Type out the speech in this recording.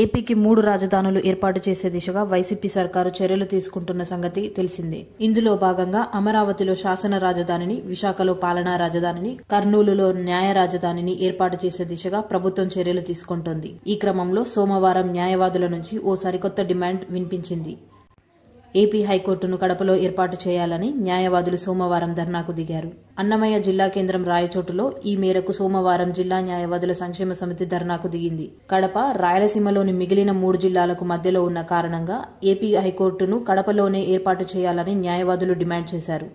ఏపీకి మూడు రాజధానులు ఏర్పాటు చేసే దిశగా వైసీపీ సర్కారు చర్యలు తీసుకుంటున్న సంగతి తెలిసిందే ఇందులో భాగంగా అమరావతిలో శాసన రాజధానిని విశాఖలో పాలనా రాజధానిని కర్నూలులో న్యాయ రాజధానిని ఏర్పాటు చేసే దిశగా ప్రభుత్వం చర్యలు తీసుకుంటోంది ఈ క్రమంలో సోమవారం న్యాయవాదుల నుంచి ఓ సరికొత్త డిమాండ్ వినిపించింది ఏపీ హైకోర్టును కడపలో ఏర్పాటు చేయాలని న్యాయవాదులు సోమవారం ధర్నాకు దిగారు అన్నమయ్య జిల్లా కేంద్రం రాయచోటులో ఈ మేరకు సోమవారం జిల్లా న్యాయవాదుల సంక్షేమ సమితి ధర్నాకు దిగింది కడప రాయలసీమలోని మిగిలిన మూడు జిల్లాలకు మధ్యలో ఉన్న కారణంగా ఏపీ హైకోర్టును కడపలోనే ఏర్పాటు చేయాలని న్యాయవాదులు డిమాండ్ చేశారు